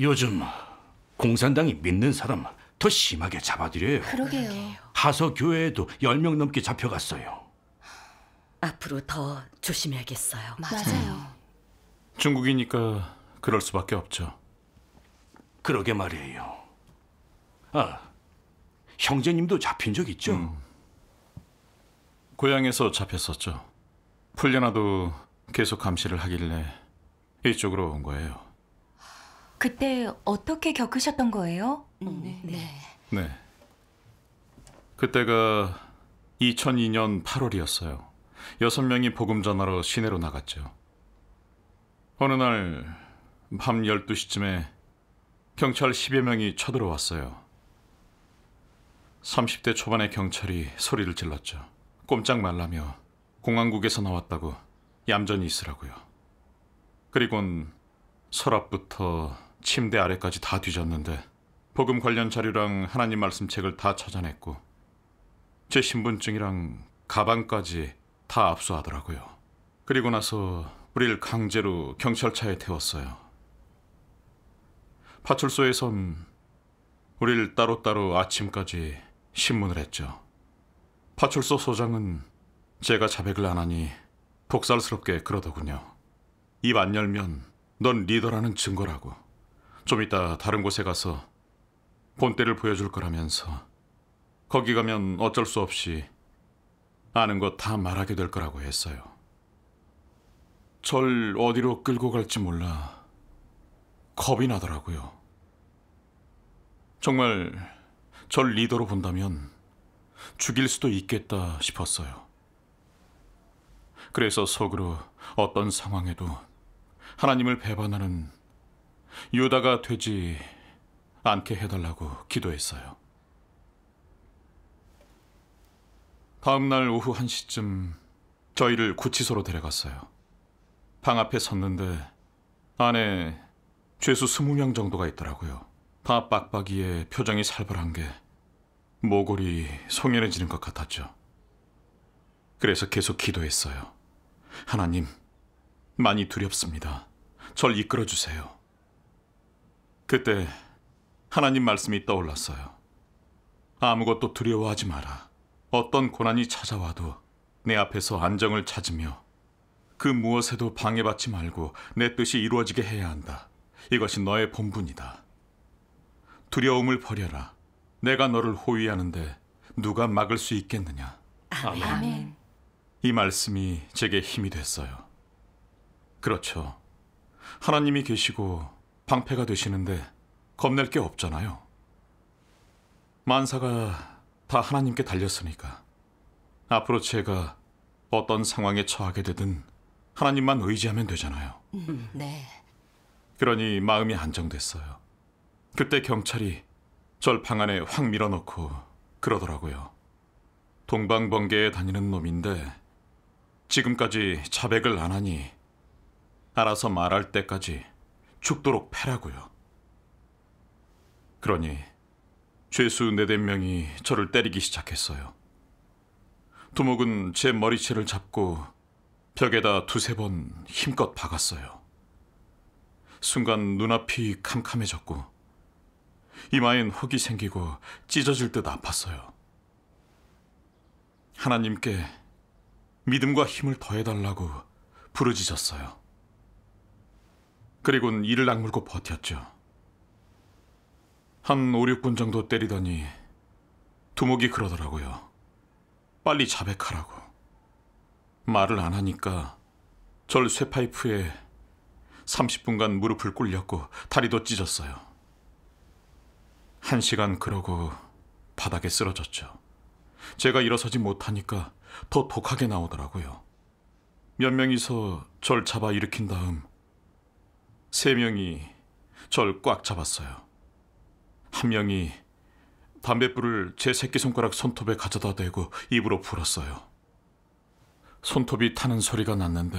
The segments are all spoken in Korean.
요즘 공산당이 믿는 사람 더 심하게 잡아들여요. 그러게요. 하서 교회에도 10명 넘게 잡혀갔어요. 앞으로 더 조심해야겠어요. 맞아요. 음. 중국이니까 그럴 수밖에 없죠. 그러게 말이에요. 아, 형제님도 잡힌 적 있죠? 음. 고향에서 잡혔었죠. 풀려나도 계속 감시를 하길래 이쪽으로 온 거예요. 그때 어떻게 겪으셨던 거예요? 음, 음, 네. 네. 네. 그때가 2002년 8월이었어요. 여섯 명이 복음 전하러 시내로 나갔죠. 어느 날 밤 12시쯤에 경찰 10여 명이 쳐들어왔어요. 30대 초반의 경찰이 소리를 질렀죠. 꼼짝 말라며 공항국에서 나왔다고 얌전히 있으라고요. 그리곤 서랍부터 침대 아래까지 다 뒤졌는데 복음 관련 자료랑 하나님 말씀책을 다 찾아냈고 제 신분증이랑 가방까지 다 압수하더라고요. 그리고 나서 우릴 강제로 경찰차에 태웠어요. 파출소에선 우릴 따로따로 아침까지 신문을 했죠. 파출소 소장은 제가 자백을 안 하니 복살스럽게 그러더군요. 입 안 열면 넌 리더라는 증거라고. 좀 이따 다른 곳에 가서 본때를 보여줄 거라면서 거기 가면 어쩔 수 없이 아는 것 다 말하게 될 거라고 했어요. 절 어디로 끌고 갈지 몰라 겁이 나더라고요. 정말 절 리더로 본다면 죽일 수도 있겠다 싶었어요. 그래서 속으로 어떤 상황에도 하나님을 배반하는 유다가 되지 않게 해달라고 기도했어요. 다음 날 오후 1시쯤 저희를 구치소로 데려갔어요. 방 앞에 섰는데 안에 죄수 20명 정도가 있더라고요. 다 빡빡이에 표정이 살벌한 게 모골이 송연해지는 것 같았죠. 그래서 계속 기도했어요. 하나님, 많이 두렵습니다. 절 이끌어 주세요. 그때 하나님 말씀이 떠올랐어요. 아무것도 두려워하지 마라. 어떤 고난이 찾아와도 내 앞에서 안정을 찾으며 그 무엇에도 방해받지 말고 내 뜻이 이루어지게 해야 한다. 이것이 너의 본분이다. 두려움을 버려라. 내가 너를 호위하는데 누가 막을 수 있겠느냐. 아멘. 아멘. 이 말씀이 제게 힘이 됐어요. 그렇죠. 하나님이 계시고 방패가 되시는데 겁낼 게 없잖아요. 만사가 다 하나님께 달렸으니까 앞으로 제가 어떤 상황에 처하게 되든 하나님만 의지하면 되잖아요. 음, 네. 그러니 마음이 안정됐어요. 그때 경찰이 절 방 안에 확 밀어넣고 그러더라고요. 동방번개에 다니는 놈인데 지금까지 자백을 안 하니 알아서 말할 때까지 죽도록 패라고요. 그러니 죄수 네댓 명이 저를 때리기 시작했어요. 두목은 제 머리채를 잡고 벽에다 두세 번 힘껏 박았어요. 순간 눈앞이 캄캄해졌고 이마엔 혹이 생기고 찢어질 듯 아팠어요. 하나님께 믿음과 힘을 더해달라고 부르짖었어요. 그리곤 이를 악물고 버텼죠. 한 5, 6분 정도 때리더니 두목이 그러더라고요. 빨리 자백하라고. 말을 안 하니까 절 쇠파이프에 30분간 무릎을 꿇렸고 다리도 찢었어요. 한 시간 그러고 바닥에 쓰러졌죠. 제가 일어서지 못하니까 더 독하게 나오더라고요. 몇 명이서 절 잡아 일으킨 다음 세 명이 절 꽉 잡았어요. 한 명이 담뱃불을 제 새끼손가락 손톱에 가져다 대고 입으로 불었어요. 손톱이 타는 소리가 났는데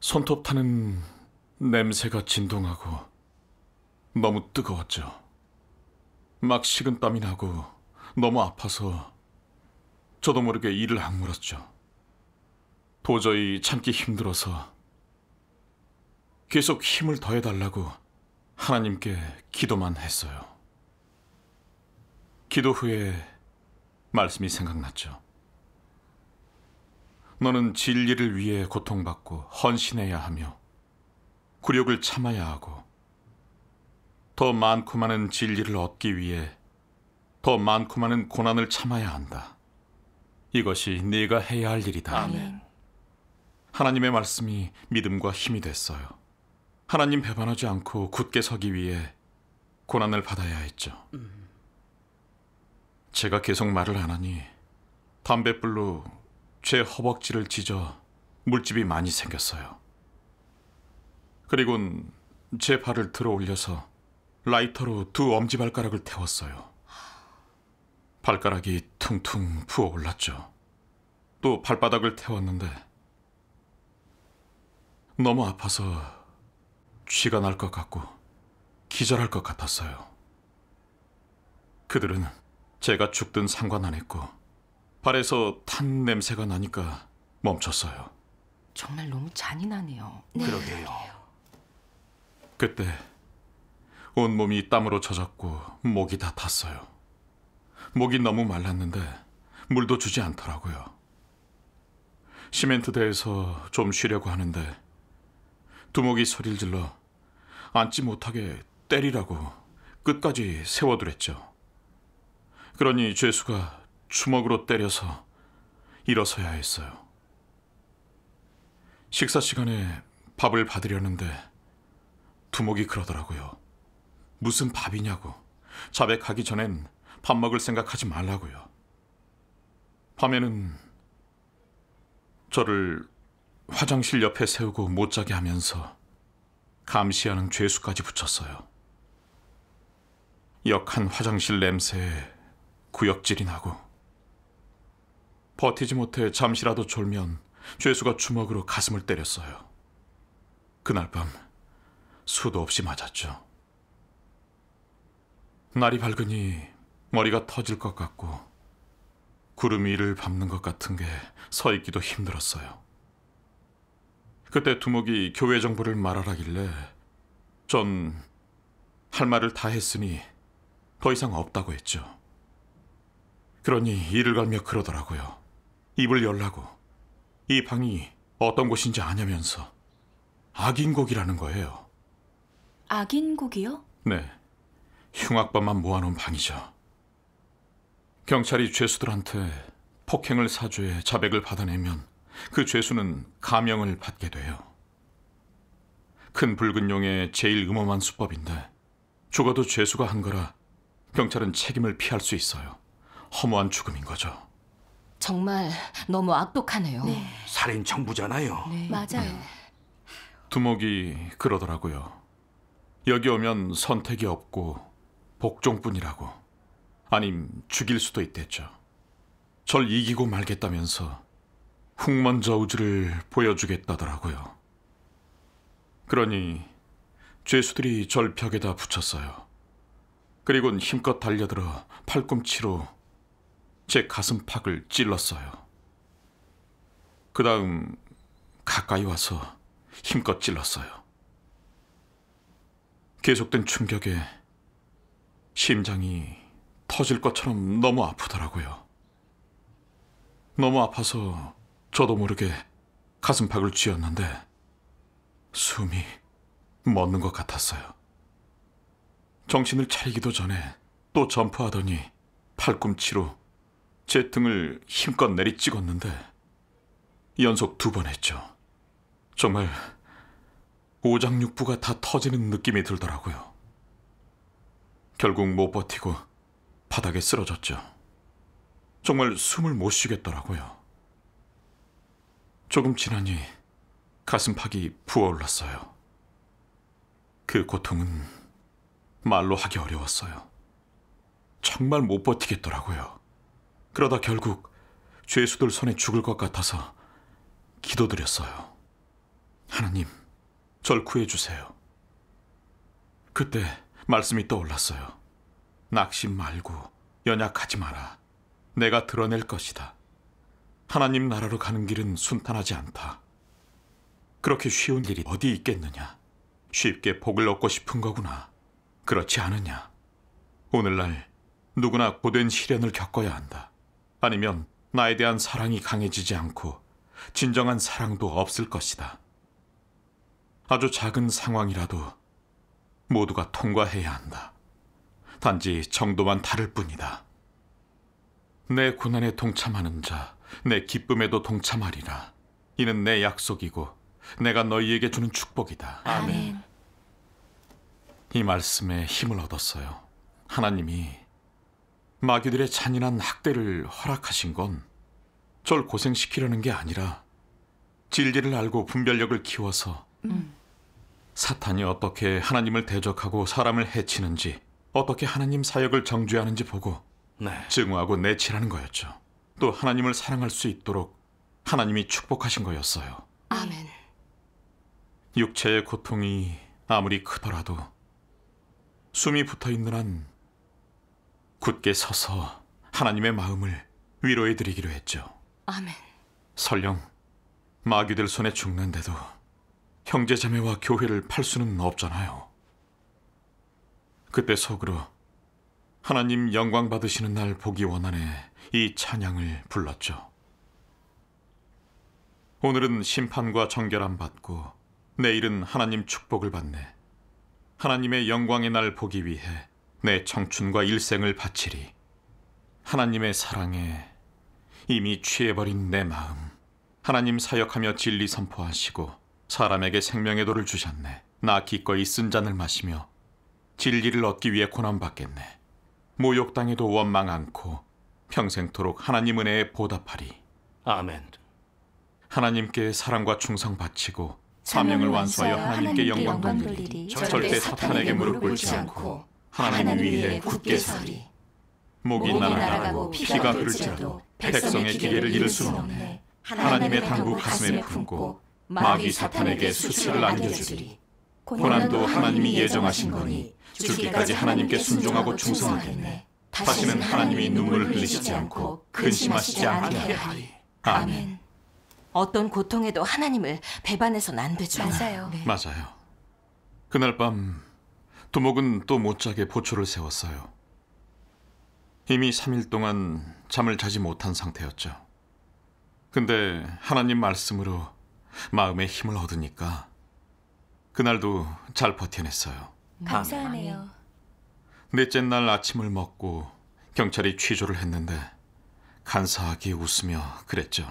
손톱 타는 냄새가 진동하고 너무 뜨거웠죠. 막 식은 땀이 나고 너무 아파서 저도 모르게 이를 악물었죠. 도저히 참기 힘들어서 계속 힘을 더해달라고 하나님께 기도만 했어요. 기도 후에 말씀이 생각났죠. 너는 진리를 위해 고통받고 헌신해야 하며 굴욕을 참아야 하고 더 많고 많은 진리를 얻기 위해 더 많고 많은 고난을 참아야 한다. 이것이 네가 해야 할 일이다. 아멘. 하나님의 말씀이 믿음과 힘이 됐어요. 하나님 배반하지 않고 굳게 서기 위해 고난을 받아야 했죠. 제가 계속 말을 안 하니 담뱃불로 제 허벅지를 찢어 물집이 많이 생겼어요. 그리곤 제 발을 들어 올려서 라이터로 두 엄지발가락을 태웠어요. 발가락이 퉁퉁 부어 올랐죠. 또 발바닥을 태웠는데 너무 아파서 쥐가 날 것 같고 기절할 것 같았어요. 그들은 제가 죽든 상관 안 했고 발에서 탄 냄새가 나니까 멈췄어요. 정말 너무 잔인하네요. 네. 그러게요. 그때 온몸이 땀으로 젖었고 목이 다 탔어요. 목이 너무 말랐는데 물도 주지 않더라고요. 시멘트대에서 좀 쉬려고 하는데 두목이 소리를 질러 앉지 못하게 때리라고 끝까지 세워두랬죠. 그러니 죄수가 주먹으로 때려서 일어서야 했어요. 식사 시간에 밥을 받으려는데 두목이 그러더라고요. 무슨 밥이냐고. 자백하기 전엔 밥 먹을 생각하지 말라고요. 밤에는 저를 화장실 옆에 세우고 못 자게 하면서 감시하는 죄수까지 붙였어요. 역한 화장실 냄새에 구역질이 나고 버티지 못해 잠시라도 졸면 죄수가 주먹으로 가슴을 때렸어요. 그날 밤 수도 없이 맞았죠. 날이 밝으니 머리가 터질 것 같고 구름 위를 밟는 것 같은 게 서 있기도 힘들었어요. 그때 두목이 교회 정보를 말하라길래 전 할 말을 다 했으니 더 이상 없다고 했죠. 그러니 이를 갈며 그러더라고요. 입을 열라고 이 방이 어떤 곳인지 아냐면서 악인곡이라는 거예요. 악인곡이요? 네. 흉악범만 모아놓은 방이죠. 경찰이 죄수들한테 폭행을 사죄해 자백을 받아내면 그 죄수는 감형을 받게 돼요. 큰 붉은 용의 제일 음험한 수법인데 죽어도 죄수가 한 거라 경찰은 책임을 피할 수 있어요. 허무한 죽음인 거죠. 정말 너무 악독하네요. 네. 살인 청부잖아요. 네. 맞아요. 네. 두목이 그러더라고요. 여기 오면 선택이 없고 복종뿐이라고. 아님 죽일 수도 있댔죠. 절 이기고 말겠다면서 흑만 저우지를 보여주겠다더라고요. 그러니 죄수들이 절 벽에다 붙였어요. 그리곤 힘껏 달려들어 팔꿈치로 제 가슴팍을 찔렀어요. 그 다음 가까이 와서 힘껏 찔렀어요. 계속된 충격에 심장이 터질 것처럼 너무 아프더라고요. 너무 아파서 저도 모르게 가슴팍을 쥐었는데 숨이 멎는 것 같았어요. 정신을 차리기도 전에 또 점프하더니 팔꿈치로 제 등을 힘껏 내리찍었는데 연속 두 번 했죠. 정말 오장육부가 다 터지는 느낌이 들더라고요. 결국 못 버티고 바닥에 쓰러졌죠. 정말 숨을 못 쉬겠더라고요. 조금 지나니 가슴팍이 부어올랐어요. 그 고통은 말로 하기 어려웠어요. 정말 못 버티겠더라고요. 그러다 결국 죄수들 손에 죽을 것 같아서 기도드렸어요. 하나님, 절 구해주세요. 그때 말씀이 떠올랐어요. 낙심 말고 연약하지 마라. 내가 드러낼 것이다. 하나님 나라로 가는 길은 순탄하지 않다. 그렇게 쉬운 일이 어디 있겠느냐? 쉽게 복을 얻고 싶은 거구나. 그렇지 않으냐? 오늘날 누구나 고된 시련을 겪어야 한다. 아니면 나에 대한 사랑이 강해지지 않고 진정한 사랑도 없을 것이다. 아주 작은 상황이라도 모두가 통과해야 한다. 단지 정도만 다를 뿐이다. 내 고난에 동참하는 자, 내 기쁨에도 동참하리라. 이는 내 약속이고 내가 너희에게 주는 축복이다. 아멘. 이 말씀에 힘을 얻었어요. 하나님이 마귀들의 잔인한 학대를 허락하신 건 절 고생시키려는 게 아니라 진리를 알고 분별력을 키워서 음. 사탄이 어떻게 하나님을 대적하고 사람을 해치는지 어떻게 하나님 사역을 정죄하는지 보고 네. 증오하고 내치라는 거였죠. 또 하나님을 사랑할 수 있도록 하나님이 축복하신 거였어요. 아멘. 육체의 고통이 아무리 크더라도 숨이 붙어 있는 한 굳게 서서 하나님의 마음을 위로해 드리기로 했죠. 아멘. 설령 마귀들 손에 죽는데도 형제자매와 교회를 팔 수는 없잖아요. 그때 속으로 하나님 영광 받으시는 날 보기 원하네 이 찬양을 불렀죠. 오늘은 심판과 정결함 받고 내일은 하나님 축복을 받네. 하나님의 영광의 날 보기 위해 내 청춘과 일생을 바치리. 하나님의 사랑에 이미 취해버린 내 마음. 하나님 사역하며 진리 선포하시고 사람에게 생명의 도를 주셨네. 나 기꺼이 쓴 잔을 마시며 진리를 얻기 위해 고난받겠네. 모욕당해도 원망 않고 평생토록 하나님 은혜에 보답하리. 아멘. 하나님께 사랑과 충성 바치고 사명을 완수하여 하나님께 영광 돌리리. 절대 사탄에게 무릎 꿇지 않고 하나님 위에 굳게 서리. 목이 날아가고 피가 흐를지라도 백성의 기계를 잃을 수는 없네. 하나님의 당부 가슴에 품고 마귀 사탄에게 수치를 안겨주리. 고난도 하나님이 예정하신 거니 죽기까지 하나님께 순종하고 충성하겠네. 다시는 하나님이 눈물을 흘리시지 않고 근심하시지 않게 하리. 아멘. 어떤 고통에도 하나님을 배반해서는 안 되죠. 맞아요. 네. 맞아요. 그날 밤두목은또 못 자게 보초를 세웠어요. 이미 3일 동안 잠을 자지 못한 상태였죠. 근데 하나님 말씀으로 마음에 힘을 얻으니까 그날도 잘 버텨냈어요. 감사하네요. 넷째 날 아침을 먹고 경찰이 취조를 했는데 간사하게 웃으며 그랬죠.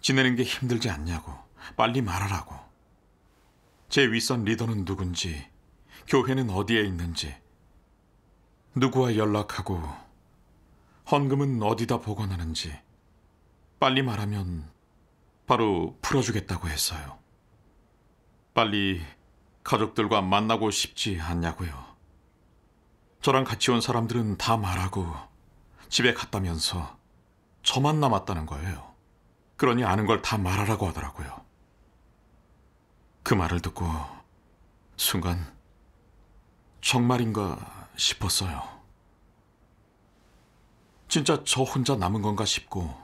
지내는 게 힘들지 않냐고 빨리 말하라고. 제 윗선 리더는 누군지 교회는 어디에 있는지 누구와 연락하고 헌금은 어디다 보관하는지 빨리 말하면 바로 풀어주겠다고 했어요. 빨리 가족들과 만나고 싶지 않냐고요. 저랑 같이 온 사람들은 다 말하고 집에 갔다면서 저만 남았다는 거예요. 그러니 아는 걸 다 말하라고 하더라고요. 그 말을 듣고 순간 정말인가 싶었어요. 진짜 저 혼자 남은 건가 싶고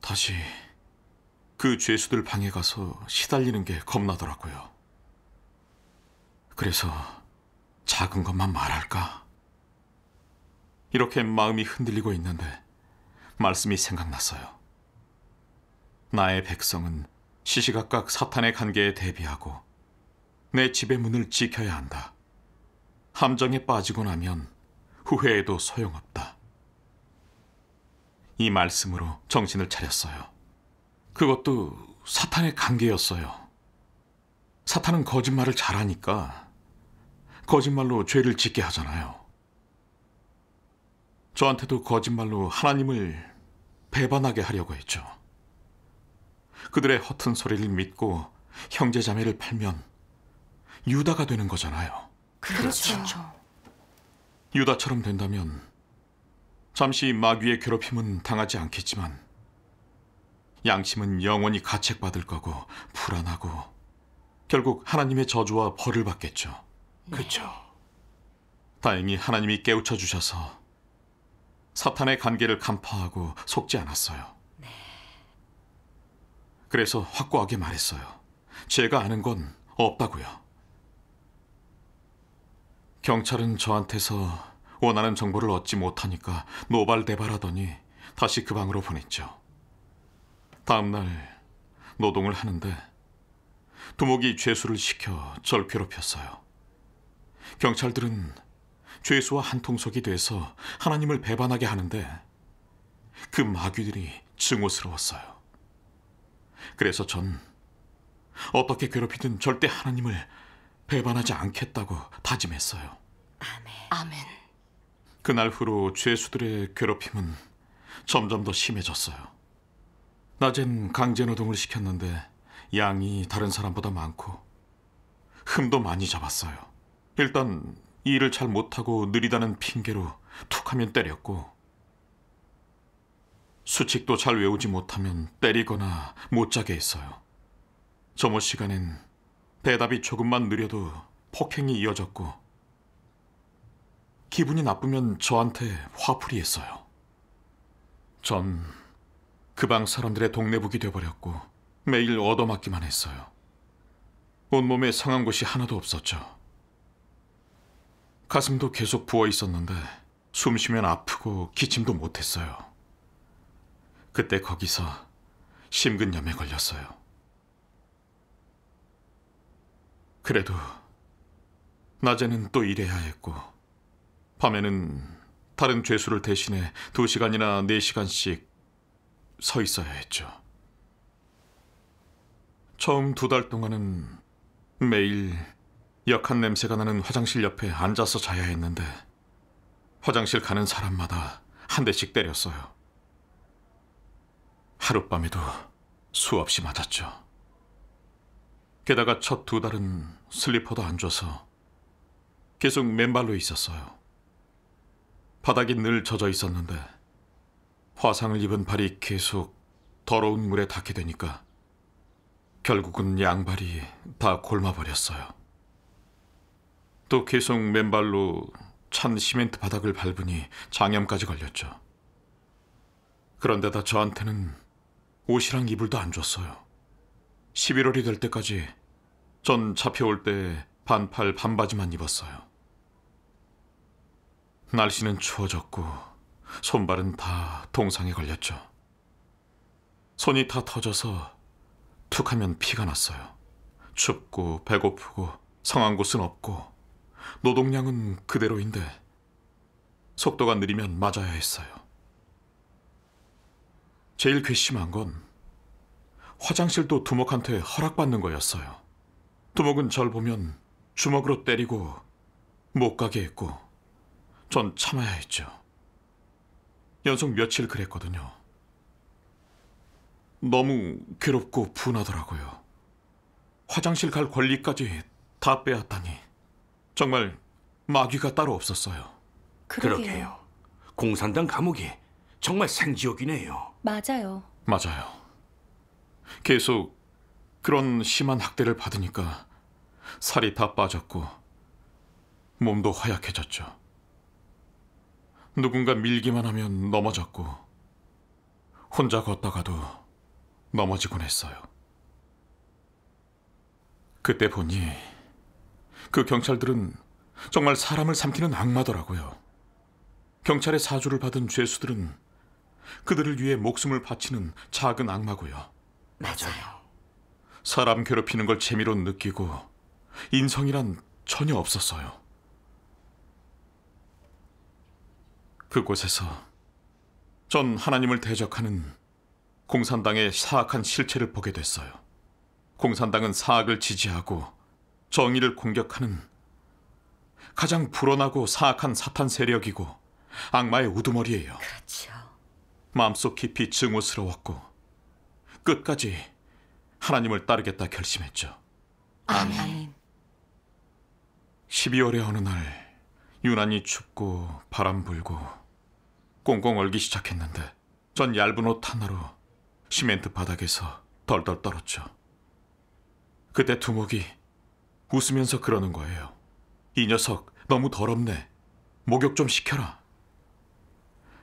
다시 그 죄수들 방에 가서 시달리는 게 겁나더라고요. 그래서 작은 것만 말할까? 이렇게 마음이 흔들리고 있는데 말씀이 생각났어요. 나의 백성은 시시각각 사탄의 관계에 대비하고 내 집의 문을 지켜야 한다. 함정에 빠지고 나면 후회해도 소용없다. 이 말씀으로 정신을 차렸어요. 그것도 사탄의 관계였어요. 사탄은 거짓말을 잘하니까 거짓말로 죄를 짓게 하잖아요. 저한테도 거짓말로 하나님을 배반하게 하려고 했죠. 그들의 허튼 소리를 믿고 형제 자매를 팔면 유다가 되는 거잖아요. 그렇죠. 그렇죠. 유다처럼 된다면 잠시 마귀의 괴롭힘은 당하지 않겠지만 양심은 영원히 가책받을 거고 불안하고 결국 하나님의 저주와 벌을 받겠죠. 그렇죠. 다행히 하나님이 깨우쳐 주셔서 사탄의 관계를 간파하고 속지 않았어요. 네. 그래서 확고하게 말했어요. 제가 아는 건 없다고요. 경찰은 저한테서 원하는 정보를 얻지 못하니까 노발대발하더니 다시 그 방으로 보냈죠. 다음날 노동을 하는데 두목이 죄수를 시켜 절 괴롭혔어요. 경찰들은 죄수와 한통속이 돼서 하나님을 배반하게 하는데 그 마귀들이 증오스러웠어요. 그래서 전 어떻게 괴롭히든 절대 하나님을 배반하지 않겠다고 다짐했어요. 아멘. 아멘. 그날 후로 죄수들의 괴롭힘은 점점 더 심해졌어요. 낮엔 강제노동을 시켰는데 양이 다른 사람보다 많고 흠도 많이 잡았어요. 일단 일을 잘 못하고 느리다는 핑계로 툭하면 때렸고 수칙도 잘 외우지 못하면 때리거나 못 자게 했어요. 점호 시간엔 대답이 조금만 느려도 폭행이 이어졌고 기분이 나쁘면 저한테 화풀이 했어요. 전 그방 사람들의 동네북이 되어버렸고 매일 얻어맞기만 했어요. 온몸에 상한 곳이 하나도 없었죠. 가슴도 계속 부어 있었는데 숨 쉬면 아프고 기침도 못했어요. 그때 거기서 심근염에 걸렸어요. 그래도 낮에는 또 일해야 했고 밤에는 다른 죄수를 대신해 2시간이나 4시간씩 서 있어야 했죠. 처음 두 달 동안은 매일 역한 냄새가 나는 화장실 옆에 앉아서 자야 했는데 화장실 가는 사람마다 한 대씩 때렸어요. 하룻밤에도 수없이 맞았죠. 게다가 첫 두 달은 슬리퍼도 안 줘서 계속 맨발로 있었어요. 바닥이 늘 젖어 있었는데 화상을 입은 발이 계속 더러운 물에 닿게 되니까 결국은 양발이 다 골마버렸어요. 또 계속 맨발로 찬 시멘트 바닥을 밟으니 장염까지 걸렸죠. 그런데다 저한테는 옷이랑 이불도 안 줬어요. 11월이 될 때까지 전 잡혀올 때 반팔 반바지만 입었어요. 날씨는 추워졌고 손발은 다 동상에 걸렸죠. 손이 다 터져서 툭 하면 피가 났어요. 춥고 배고프고 성한 곳은 없고 노동량은 그대로인데 속도가 느리면 맞아야 했어요. 제일 괘씸한 건 화장실도 두목한테 허락받는 거였어요. 두목은 절 보면 주먹으로 때리고 못 가게 했고 전 참아야 했죠. 연속 며칠 그랬거든요. 너무 괴롭고 분하더라고요. 화장실 갈 권리까지 다 빼앗다니 정말 마귀가 따로 없었어요. 그러게요. 그러게요. 공산당 감옥이 정말 생지옥이네요. 맞아요. 맞아요. 계속 그런 심한 학대를 받으니까 살이 다 빠졌고 몸도 허약해졌죠. 누군가 밀기만 하면 넘어졌고 혼자 걷다가도 넘어지곤 했어요. 그때 보니 그 경찰들은 정말 사람을 삼키는 악마더라고요. 경찰의 사주를 받은 죄수들은 그들을 위해 목숨을 바치는 작은 악마고요. 맞아요. 사람 괴롭히는 걸 재미로 느끼고 인성이란 전혀 없었어요. 그곳에서 전 하나님을 대적하는 공산당의 사악한 실체를 보게 됐어요. 공산당은 사악을 지지하고 정의를 공격하는 가장 불온하고 사악한 사탄 세력이고 악마의 우두머리예요. 그렇죠. 마음속 깊이 증오스러웠고 끝까지 하나님을 따르겠다 결심했죠. 아멘. 12월의 어느 날 유난히 춥고 바람 불고 꽁꽁 얼기 시작했는데 전 얇은 옷 하나로 시멘트 바닥에서 덜덜 떨었죠. 그때 두목이 웃으면서 그러는 거예요. 이 녀석 너무 더럽네. 목욕 좀 시켜라.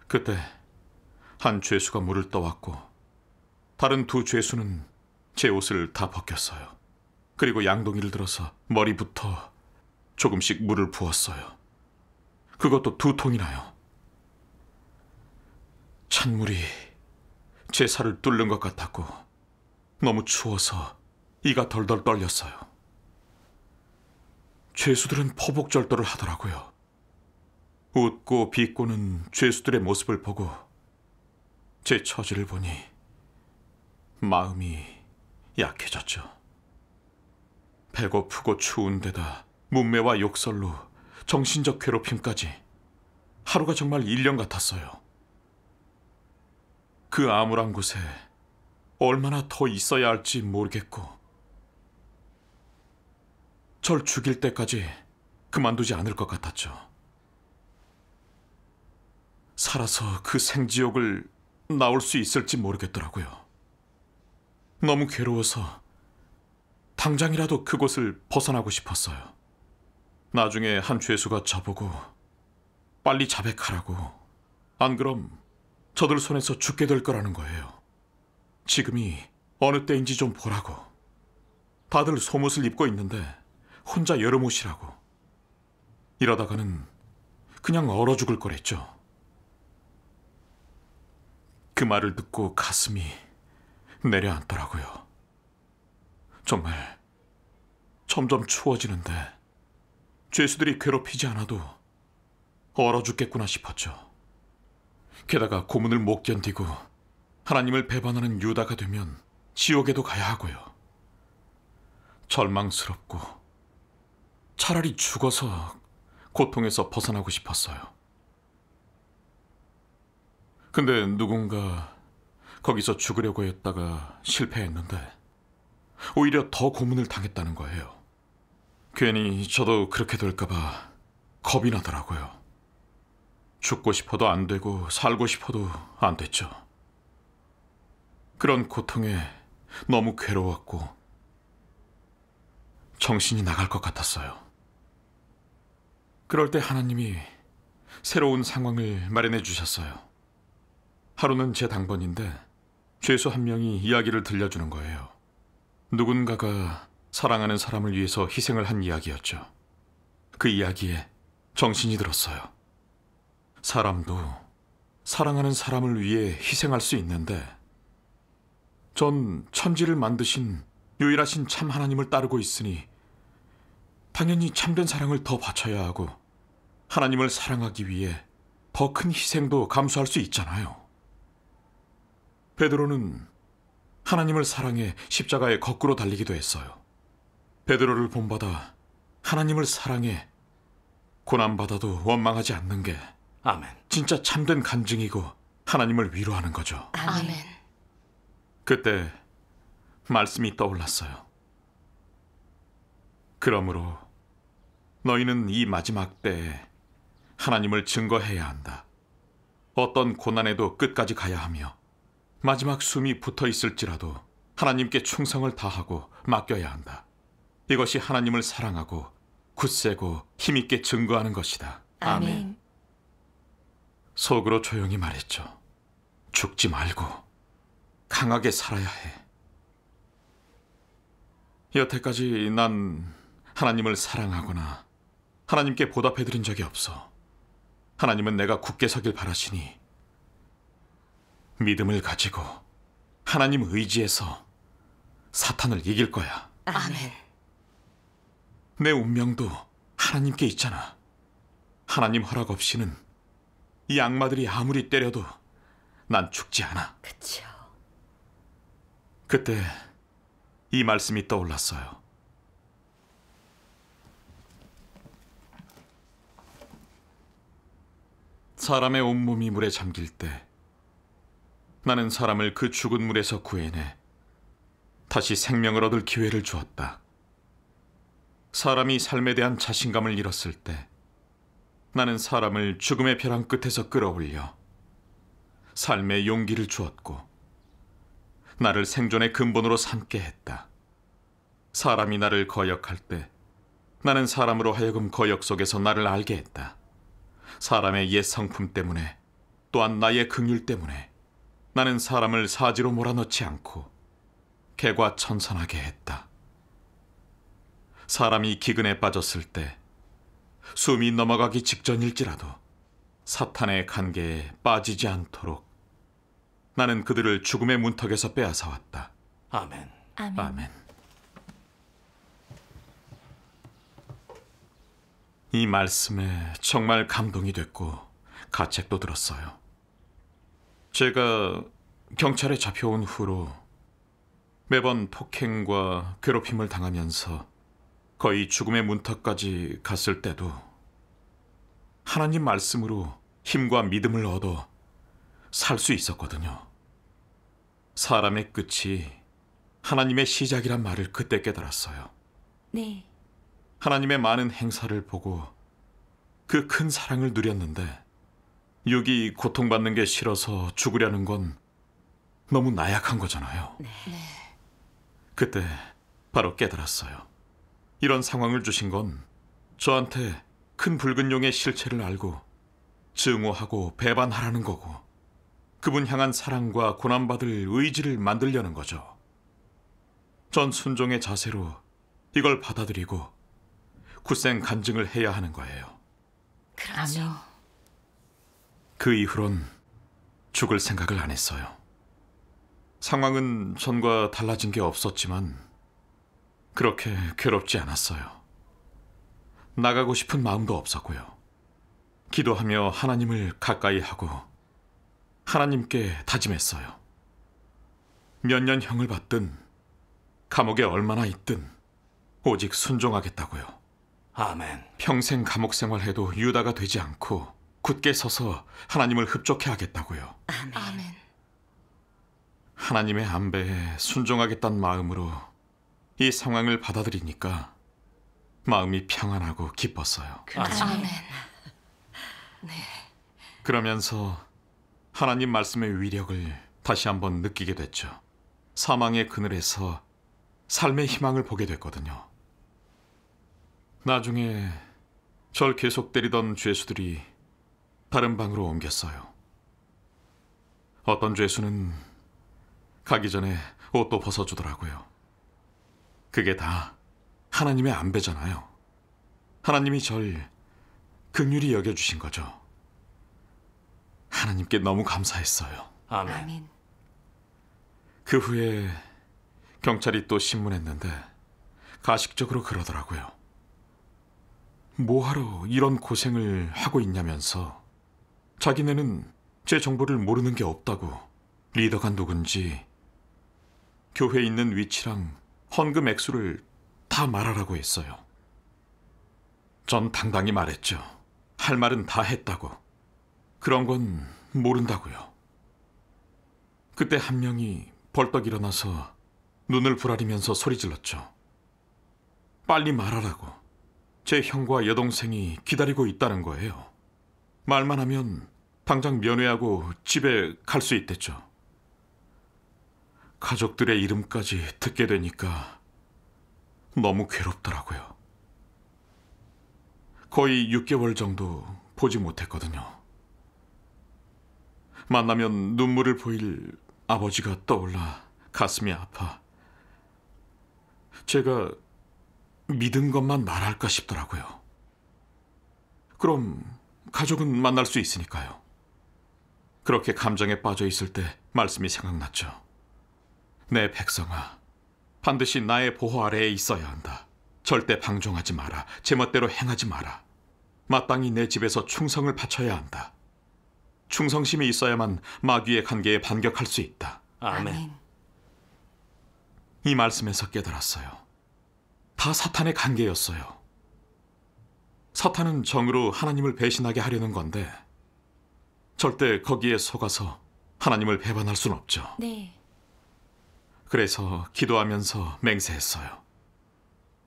그때 한 죄수가 물을 떠왔고 다른 두 죄수는 제 옷을 다 벗겼어요. 그리고 양동이를 들어서 머리부터 조금씩 물을 부었어요. 그것도 두 통이나요. 찬물이 제 살을 뚫는 것 같았고 너무 추워서 이가 덜덜 떨렸어요. 죄수들은 포복절도를 하더라고요. 웃고 비꼬는 죄수들의 모습을 보고 제 처지를 보니 마음이 약해졌죠. 배고프고 추운데다 문매와 욕설로 정신적 괴롭힘까지 하루가 정말 1년 같았어요. 그 암울한 곳에 얼마나 더 있어야 할지 모르겠고 절 죽일 때까지 그만두지 않을 것 같았죠. 살아서 그 생지옥을 나올 수 있을지 모르겠더라고요. 너무 괴로워서 당장이라도 그곳을 벗어나고 싶었어요. 나중에 한죄수가 자보고 빨리 자백하라고. 안 그럼 저들 손에서 죽게 될 거라는 거예요. 지금이 어느 때인지 좀 보라고. 다들 소옷을 입고 있는데 혼자 여름옷이라고. 이러다가는 그냥 얼어 죽을 거랬죠. 그 말을 듣고 가슴이 내려앉더라고요. 정말 점점 추워지는데 죄수들이 괴롭히지 않아도 얼어 죽겠구나 싶었죠. 게다가 고문을 못 견디고 하나님을 배반하는 유다가 되면 지옥에도 가야 하고요. 절망스럽고 차라리 죽어서 고통에서 벗어나고 싶었어요. 근데 누군가 거기서 죽으려고 했다가 실패했는데 오히려 더 고문을 당했다는 거예요. 괜히 저도 그렇게 될까봐 겁이 나더라고요. 죽고 싶어도 안 되고 살고 싶어도 안 됐죠. 그런 고통에 너무 괴로웠고 정신이 나갈 것 같았어요. 그럴 때 하나님이 새로운 상황을 마련해 주셨어요. 하루는 제 당번인데 죄수 한 명이 이야기를 들려주는 거예요. 누군가가 사랑하는 사람을 위해서 희생을 한 이야기였죠. 그 이야기에 정신이 들었어요. 사람도 사랑하는 사람을 위해 희생할 수 있는데, 전 천지를 만드신 유일하신 참 하나님을 따르고 있으니, 당연히 참된 사랑을 더 바쳐야 하고, 하나님을 사랑하기 위해 더 큰 희생도 감수할 수 있잖아요. 베드로는 하나님을 사랑해 십자가에 거꾸로 달리기도 했어요. 베드로를 본받아 하나님을 사랑해 고난받아도 원망하지 않는 게 아멘. 진짜 참된 간증이고 하나님을 위로하는 거죠. 아멘. 그때 말씀이 떠올랐어요. 그러므로 너희는 이 마지막 때에 하나님을 증거해야 한다. 어떤 고난에도 끝까지 가야 하며 마지막 숨이 붙어 있을지라도 하나님께 충성을 다하고 맡겨야 한다. 이것이 하나님을 사랑하고 굳세고 힘있게 증거하는 것이다. 아멘. 속으로 조용히 말했죠. 죽지 말고 강하게 살아야 해. 여태까지 난 하나님을 사랑하거나 하나님께 보답해드린 적이 없어. 하나님은 내가 굳게 서길 바라시니 믿음을 가지고 하나님 의지에서 사탄을 이길 거야. 아멘. 내 운명도 하나님께 있잖아. 하나님 허락 없이는 이 악마들이 아무리 때려도 난 죽지 않아. 그쵸. 그때 이 말씀이 떠올랐어요. 사람의 온몸이 물에 잠길 때 나는 사람을 그 죽은 물에서 구해내 다시 생명을 얻을 기회를 주었다. 사람이 삶에 대한 자신감을 잃었을 때 나는 사람을 죽음의 벼랑 끝에서 끌어올려 삶의 용기를 주었고 나를 생존의 근본으로 삼게 했다. 사람이 나를 거역할 때 나는 사람으로 하여금 거역 속에서 나를 알게 했다. 사람의 옛 성품 때문에 또한 나의 긍휼 때문에 나는 사람을 사지로 몰아넣지 않고 개과천선하게 했다. 사람이 기근에 빠졌을 때 숨이 넘어가기 직전일지라도 사탄의 관계에 빠지지 않도록 나는 그들을 죽음의 문턱에서 빼앗아 왔다. 아멘. 아멘. 아멘. 이 말씀에 정말 감동이 됐고 가책도 들었어요. 제가 경찰에 잡혀온 후로 매번 폭행과 괴롭힘을 당하면서 거의 죽음의 문턱까지 갔을 때도 하나님 말씀으로 힘과 믿음을 얻어 살 수 있었거든요. 사람의 끝이 하나님의 시작이란 말을 그때 깨달았어요. 네. 하나님의 많은 행사를 보고 그 큰 사랑을 누렸는데 육이 고통받는 게 싫어서 죽으려는 건 너무 나약한 거잖아요. 네. 그때 바로 깨달았어요. 이런 상황을 주신 건 저한테 큰 붉은 용의 실체를 알고 증오하고 배반하라는 거고 그분 향한 사랑과 고난받을 의지를 만들려는 거죠. 전 순종의 자세로 이걸 받아들이고 굳센 간증을 해야 하는 거예요. 그렇죠. 그 이후론 죽을 생각을 안 했어요. 상황은 전과 달라진 게 없었지만 그렇게 괴롭지 않았어요. 나가고 싶은 마음도 없었고요. 기도하며 하나님을 가까이 하고 하나님께 다짐했어요. 몇 년형을 받든 감옥에 얼마나 있든 오직 순종하겠다고요. 아멘. 평생 감옥 생활해도 유다가 되지 않고 굳게 서서 하나님을 흡족해 하겠다고요. 아멘. 아멘. 하나님의 안배에 순종하겠다는 마음으로 이 상황을 받아들이니까 마음이 평안하고 기뻤어요. 그렇죠. 아멘. 네. 그러면서 하나님 말씀의 위력을 다시 한번 느끼게 됐죠. 사망의 그늘에서 삶의 희망을 보게 됐거든요. 나중에 절 계속 때리던 죄수들이 다른 방으로 옮겼어요. 어떤 죄수는 가기 전에 옷도 벗어주더라고요. 그게 다 하나님의 안배잖아요. 하나님이 절 극률이 여겨주신 거죠. 하나님께 너무 감사했어요. 아멘. 아멘. 그 후에 경찰이 또 신문했는데 가식적으로 그러더라고요. 뭐하러 이런 고생을 하고 있냐면서 자기네는 제 정보를 모르는 게 없다고 리더가 누군지 교회 에 있는 위치랑 헌금 액수를 다 말하라고 했어요. 전 당당히 말했죠. 할 말은 다 했다고. 그런 건 모른다고요. 그때 한 명이 벌떡 일어나서 눈을 부라리면서 소리 질렀죠. 빨리 말하라고. 제 형과 여동생이 기다리고 있다는 거예요. 말만 하면 당장 면회하고 집에 갈 수 있댔죠. 가족들의 이름까지 듣게 되니까 너무 괴롭더라고요. 거의 6개월 정도 보지 못했거든요. 만나면 눈물을 보일 아버지가 떠올라 가슴이 아파. 제가 믿은 것만 말할까 싶더라고요. 그럼 가족은 만날 수 있으니까요. 그렇게 감정에 빠져 있을 때 말씀이 생각났죠. 내 백성아, 반드시 나의 보호 아래에 있어야 한다. 절대 방종하지 마라. 제멋대로 행하지 마라. 마땅히 내 집에서 충성을 바쳐야 한다. 충성심이 있어야만 마귀의 관계에 반격할 수 있다. 아멘. 이 말씀에서 깨달았어요. 다 사탄의 관계였어요. 사탄은 정으로 하나님을 배신하게 하려는 건데 절대 거기에 속아서 하나님을 배반할 순 없죠. 네. 그래서 기도하면서 맹세했어요.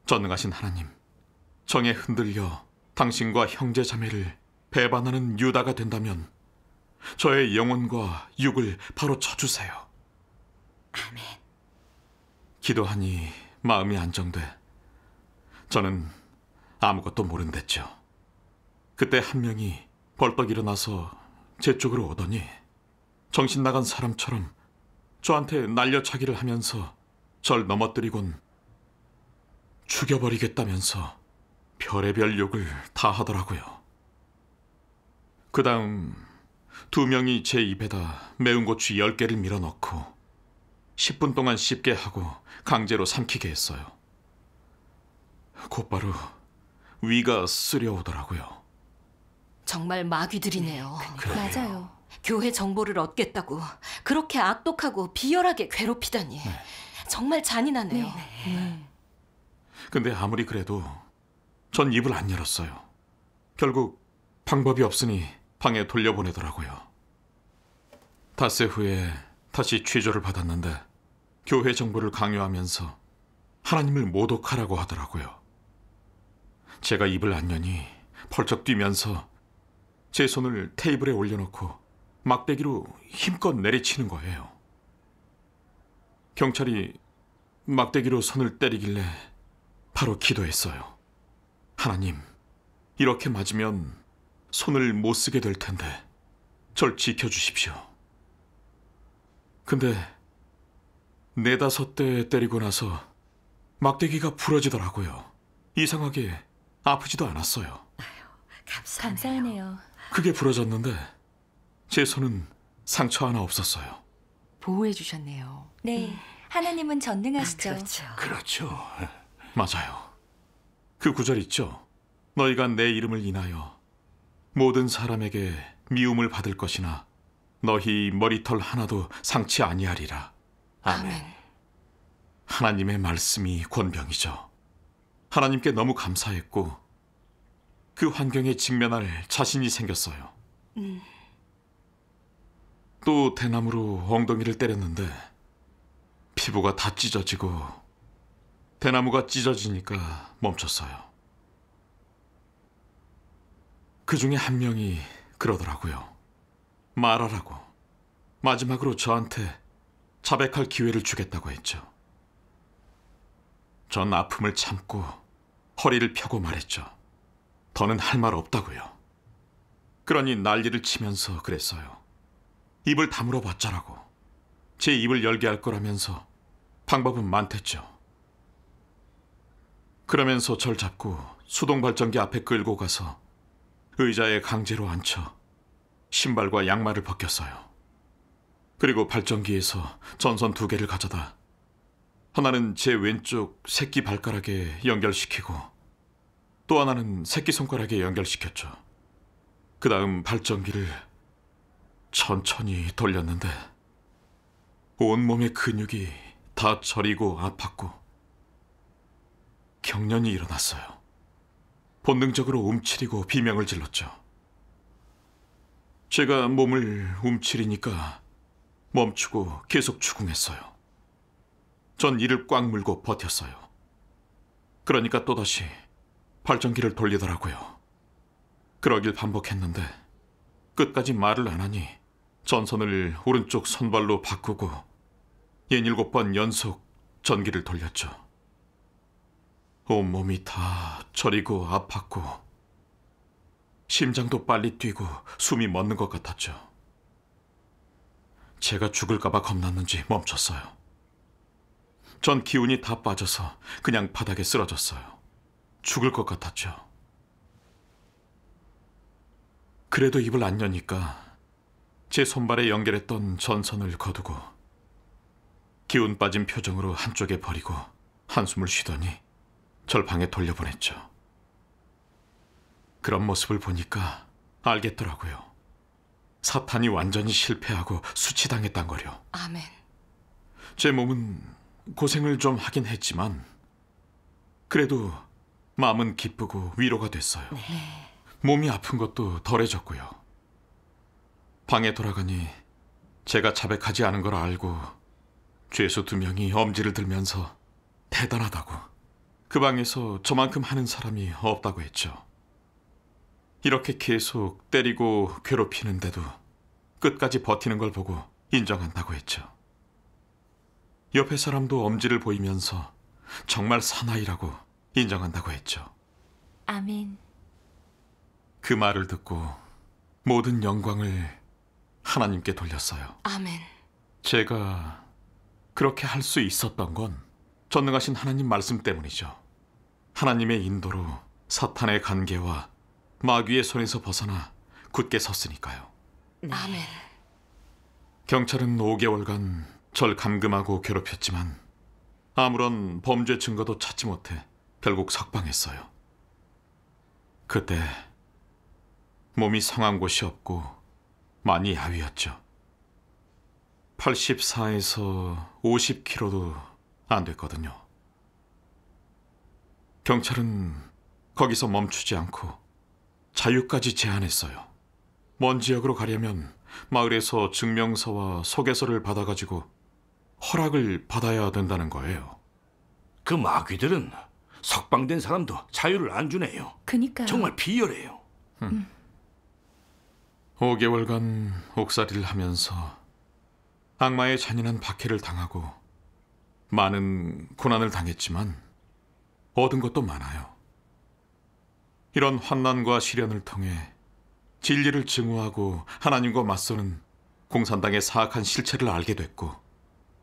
전능하신 하나님, 정에 흔들려 당신과 형제 자매를 배반하는 유다가 된다면 저의 영혼과 육을 바로 쳐주세요. 아멘. 기도하니 마음이 안정돼 저는 아무것도 모른댔죠. 그때 한 명이 벌떡 일어나서 제 쪽으로 오더니 정신 나간 사람처럼 저한테 날려차기를 하면서 절 넘어뜨리곤 죽여버리겠다면서 별의별 욕을 다 하더라고요. 그 다음 두 명이 제 입에다 매운 고추 10개를 밀어넣고 10분 동안 씹게 하고 강제로 삼키게 했어요. 곧바로 위가 쓰려오더라고요. 정말 마귀들이네요. 그래요. 맞아요. 교회 정보를 얻겠다고 그렇게 악독하고 비열하게 괴롭히다니 네. 정말 잔인하네요. 네, 네. 네. 근데 아무리 그래도 전 입을 안 열었어요. 결국 방법이 없으니 방에 돌려보내더라고요. 닷새 후에 다시 취조를 받았는데 교회 정보를 강요하면서 하나님을 모독하라고 하더라고요. 제가 입을 안 여니 펄쩍 뛰면서 제 손을 테이블에 올려놓고 막대기로 힘껏 내리치는 거예요. 경찰이 막대기로 손을 때리길래 바로 기도했어요. 하나님, 이렇게 맞으면 손을 못 쓰게 될 텐데 절 지켜주십시오. 근데 네다섯 대 때리고 나서 막대기가 부러지더라고요. 이상하게 아프지도 않았어요. 아유, 감사하네요. 그게 부러졌는데 제 손은 상처 하나 없었어요. 보호해 주셨네요. 네, 음. 하나님은 전능하시죠. 아, 그렇죠. 그렇죠. 맞아요. 그 구절 있죠. 너희가 내 이름을 인하여 모든 사람에게 미움을 받을 것이나 너희 머리털 하나도 상치 아니하리라. 아멘. 아멘. 하나님의 말씀이 권병이죠. 하나님께 너무 감사했고 그 환경에 직면할 자신이 생겼어요. 음. 또 대나무로 엉덩이를 때렸는데 피부가 다 찢어지고 대나무가 찢어지니까 멈췄어요. 그 중에 한 명이 그러더라고요. 말하라고. 마지막으로 저한테 자백할 기회를 주겠다고 했죠. 전 아픔을 참고 허리를 펴고 말했죠. 더는 할 말 없다고요. 그러니 난리를 치면서 그랬어요. 입을 다물어 봤자라고. 제 입을 열게 할 거라면서 방법은 많댔죠. 그러면서 절 잡고 수동 발전기 앞에 끌고 가서 의자에 강제로 앉혀 신발과 양말을 벗겼어요. 그리고 발전기에서 전선 두 개를 가져다 하나는 제 왼쪽 새끼 발가락에 연결시키고 또 하나는 새끼 손가락에 연결시켰죠. 그 다음 발전기를 천천히 돌렸는데 온몸의 근육이 다 저리고 아팠고 경련이 일어났어요. 본능적으로 움츠리고 비명을 질렀죠. 제가 몸을 움츠리니까 멈추고 계속 추궁했어요. 전 이를 꽉 물고 버텼어요. 그러니까 또다시 발전기를 돌리더라고요. 그러길 반복했는데 끝까지 말을 안 하니 전선을 오른쪽 선발로 바꾸고 예닐곱 번 연속 전기를 돌렸죠. 온몸이 다 저리고 아팠고 심장도 빨리 뛰고 숨이 멎는 것 같았죠. 제가 죽을까봐 겁났는지 멈췄어요. 전 기운이 다 빠져서 그냥 바닥에 쓰러졌어요. 죽을 것 같았죠. 그래도 입을 안 여니까 제 손발에 연결했던 전선을 거두고 기운 빠진 표정으로 한쪽에 버리고 한숨을 쉬더니 절방에 돌려보냈죠. 그런 모습을 보니까 알겠더라고요. 사탄이 완전히 실패하고 수치당했단 거려. 아멘. 제 몸은 고생을 좀 하긴 했지만 그래도 마음은 기쁘고 위로가 됐어요. 네. 몸이 아픈 것도 덜해졌고요. 방에 돌아가니 제가 자백하지 않은 걸 알고 죄수 두 명이 엄지를 들면서 대단하다고 그 방에서 저만큼 하는 사람이 없다고 했죠. 이렇게 계속 때리고 괴롭히는데도 끝까지 버티는 걸 보고 인정한다고 했죠. 옆에 사람도 엄지를 보이면서 정말 사나이라고 인정한다고 했죠. 아멘. 그 말을 듣고 모든 영광을 하나님께 돌렸어요. 아멘. 제가 그렇게 할 수 있었던 건 전능하신 하나님 말씀 때문이죠. 하나님의 인도로 사탄의 관계와 마귀의 손에서 벗어나 굳게 섰으니까요. 네. 아멘. 경찰은 5개월간 절 감금하고 괴롭혔지만 아무런 범죄 증거도 찾지 못해 결국 석방했어요. 그때 몸이 성한 곳이 없고 많이 야위었죠. 84에서 50km도 안 됐거든요. 경찰은 거기서 멈추지 않고 자유까지 제한했어요. 먼 지역으로 가려면 마을에서 증명서와 소개서를 받아가지고 허락을 받아야 된다는 거예요. 그 마귀들은 석방된 사람도 자유를 안 주네요. 그니까 정말 비열해요. 음. 5개월간 옥살이를 하면서 악마의 잔인한 박해를 당하고 많은 고난을 당했지만 얻은 것도 많아요. 이런 환난과 시련을 통해 진리를 증오하고 하나님과 맞서는 공산당의 사악한 실체를 알게 됐고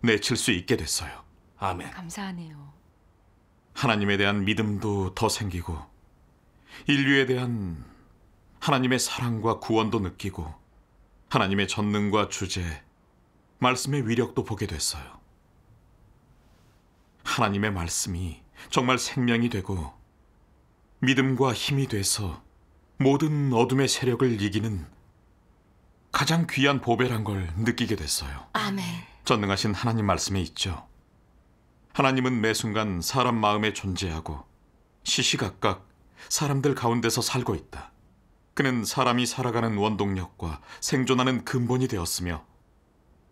내칠 수 있게 됐어요. 아멘. 감사하네요. 하나님에 대한 믿음도 더 생기고 인류에 대한 하나님의 사랑과 구원도 느끼고 하나님의 전능과 주제, 말씀의 위력도 보게 됐어요. 하나님의 말씀이 정말 생명이 되고 믿음과 힘이 돼서 모든 어둠의 세력을 이기는 가장 귀한 보배란 걸 느끼게 됐어요. 아멘. 전능하신 하나님 말씀에 있죠. 하나님은 매 순간 사람 마음에 존재하고 시시각각 사람들 가운데서 살고 있다. 그는 사람이 살아가는 원동력과 생존하는 근본이 되었으며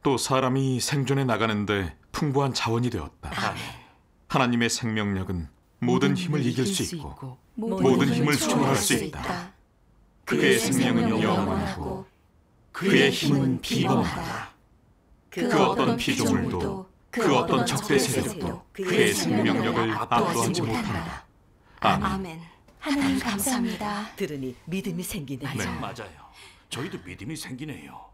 또 사람이 생존해 나가는데 풍부한 자원이 되었다. 아, 네. 하나님의 생명력은 모든 힘을 이길 수 있고 모든 힘을 수월할수 있다. 그의 생명은 영원하고 그의 힘은 비범하다. 그, 그 어떤 피조물도 그, 그 어떤 적대 세력도 그의 생명력을 압도하지 못한다. 아멘. 하나님 감사합니다. 들으니 믿음이 생기네요. 네, 맞아요. 저희도 믿음이 생기네요.